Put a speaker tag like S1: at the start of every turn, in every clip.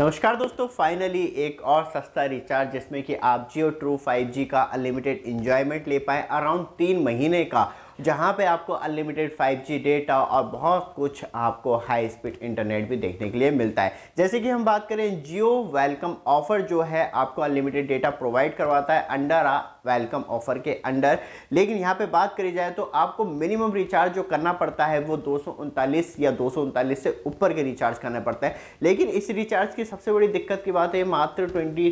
S1: नमस्कार दोस्तों फाइनली एक और सस्ता रिचार्ज जिसमें कि आप जियो ट्रू 5G का अनलिमिटेड इन्जॉयमेंट ले पाए अराउंड तीन महीने का जहाँ पे आपको अनलिमिटेड 5G डेटा और बहुत कुछ आपको हाई स्पीड इंटरनेट भी देखने के लिए मिलता है जैसे कि हम बात करें जियो वेलकम ऑफर जो है आपको अनलिमिटेड डेटा प्रोवाइड करवाता है अंडर आ वेलकम ऑफर के अंडर लेकिन यहाँ पे बात करी जाए तो आपको मिनिमम रिचार्ज जो करना पड़ता है वो दो या दो से ऊपर के रिचार्ज करना पड़ता है लेकिन इस रिचार्ज की सबसे बड़ी दिक्कत की बात है मात्र ट्वेंटी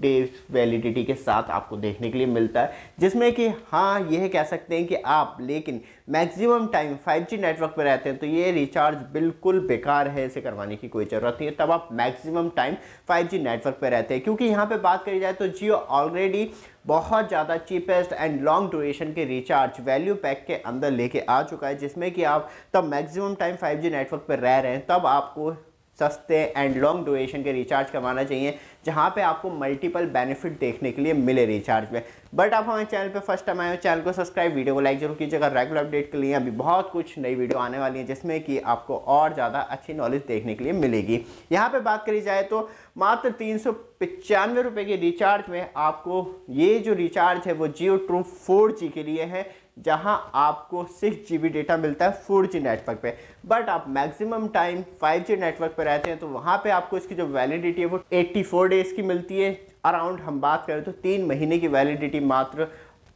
S1: डेज वैलिडिटी के साथ आपको देखने के लिए मिलता है जिसमें कि हाँ यह कह सकते हैं कि आप लेकिन मैक्सिमम टाइम 5G नेटवर्क पर रहते हैं तो ये रिचार्ज बिल्कुल बेकार है इसे करवाने की कोई ज़रूरत नहीं है तब आप मैक्सिमम टाइम 5G नेटवर्क पर रहते हैं क्योंकि यहाँ पे बात करी जाए तो जियो ऑलरेडी बहुत ज़्यादा चीपेस्ट एंड लॉन्ग ड्यूरेशन के रिचार्ज वैल्यू पैक के अंदर लेके आ चुका है जिसमें कि आप तब मैक्सिमम टाइम 5G नेटवर्क पर रह रहे हैं तब आपको सस्ते एंड लॉन्ग ड्यूरेशन के रिचार्ज करवाना चाहिए जहाँ पे आपको मल्टीपल बेनिफिट देखने के लिए मिले रिचार्ज में बट आप हमारे चैनल पे फर्स्ट टाइम आए हो चैनल को सब्सक्राइब वीडियो को लाइक जरूर कीजिएगा रेगुलर अपडेट के लिए अभी बहुत कुछ नई वीडियो आने वाली है जिसमें कि आपको और ज़्यादा अच्छी नॉलेज देखने के लिए मिलेगी यहाँ पर बात करी जाए तो मात्र तीन पचानवे रुपये के रिचार्ज में आपको ये जो रिचार्ज है वो जियो ट्रू फोर जी के लिए है जहां आपको सिक्स जी बी डेटा मिलता है फोर जी नेटवर्क पे बट आप maximum time five G network पे रहते हैं तो वहां पे आपको इसकी जो वैलिडिटी है वो एट्टी फोर डेज़ की मिलती है अराउंड हम बात करें तो तीन महीने की वैलिडिटी मात्र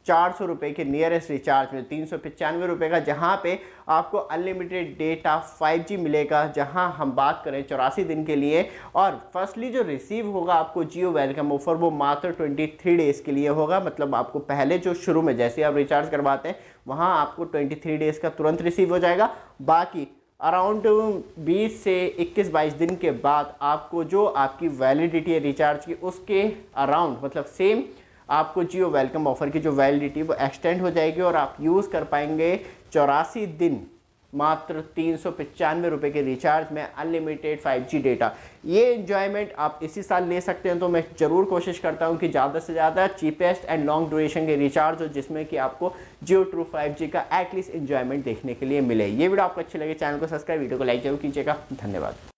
S1: चार सौ रुपये के नियरेस्ट रिचार्ज में तीन सौ पचानवे रुपये का जहाँ पे आपको अनलिमिटेड डेटा 5G मिलेगा जहाँ हम बात करें चौरासी दिन के लिए और फर्स्टली जो रिसीव होगा आपको जियो वेलकम ऑफर वो मात्र 23 डेज़ के लिए होगा मतलब आपको पहले जो शुरू में जैसे आप रिचार्ज करवाते हैं वहाँ आपको थ्री डेज़ का तुरंत रिसीव हो जाएगा बाकी अराउंड 20 से 21-22 दिन के बाद आपको जो आपकी वैलिडिटी है रिचार्ज की उसके अराउंड मतलब सेम आपको जियो वेलकम ऑफर की जो वैलिडिटी वो एक्सटेंड हो जाएगी और आप यूज़ कर पाएंगे चौरासी दिन मात्र तीन सौ पचानवे रुपये के रिचार्ज में अनलिमिटेड 5G डेटा ये इन्जॉयमेंट आप इसी साल ले सकते हैं तो मैं ज़रूर कोशिश करता हूँ कि ज़्यादा से ज़्यादा चीपेस्ट एंड लॉन्ग ड्यूरेशन के रिचार्ज हो जिसमें कि आपको जियो ट्रू 5G का एटलीस्ट इन्जॉयमेंट देखने के लिए मिले ये वीडियो आपको अच्छी लगे चैनल को सब्सक्राइब वीडियो को लाइक जरूर कीजिएगा धन्यवाद